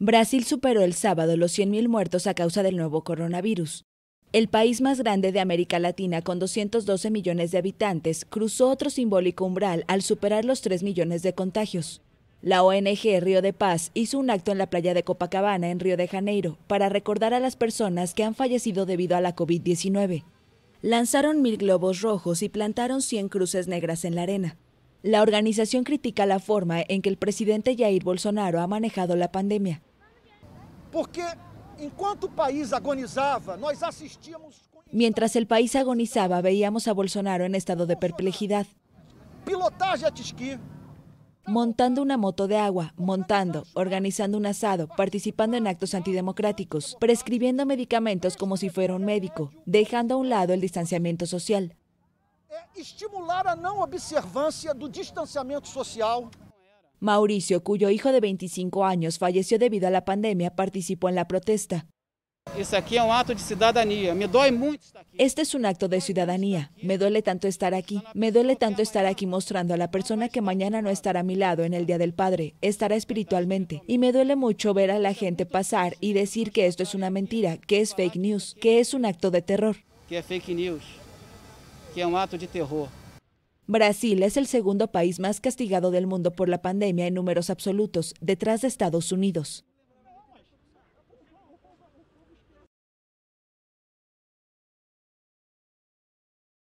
Brasil superó el sábado los 100.000 muertos a causa del nuevo coronavirus. El país más grande de América Latina, con 212 millones de habitantes, cruzó otro simbólico umbral al superar los 3 millones de contagios. La ONG Río de Paz hizo un acto en la playa de Copacabana, en Río de Janeiro, para recordar a las personas que han fallecido debido a la COVID-19. Lanzaron mil globos rojos y plantaron 100 cruces negras en la arena. La organización critica la forma en que el presidente Jair Bolsonaro ha manejado la pandemia porque enquanto o país agonizaba, nós assistíamos... Mientras el país agonizaba, veíamos a Bolsonaro en estado de perplejidad. montando una moto de agua, montando, organizando un asado, participando en actos antidemocráticos, prescribiendo medicamentos como si fuera un médico, dejando a un lado el distanciamiento social. Estimular a no observancia distanciamiento social Mauricio, cuyo hijo de 25 años falleció debido a la pandemia, participó en la protesta. Um este es un acto de ciudadanía. Me duele tanto estar aquí. Me duele tanto estar aquí mostrando a la persona que mañana no estará a mi lado en el Día del Padre, estará espiritualmente. Y me duele mucho ver a la gente pasar y decir que esto es una mentira, que es fake news, que es un acto de terror. Que es fake news, que es un um acto de terror. Brasil es el segundo país más castigado del mundo por la pandemia en números absolutos, detrás de Estados Unidos.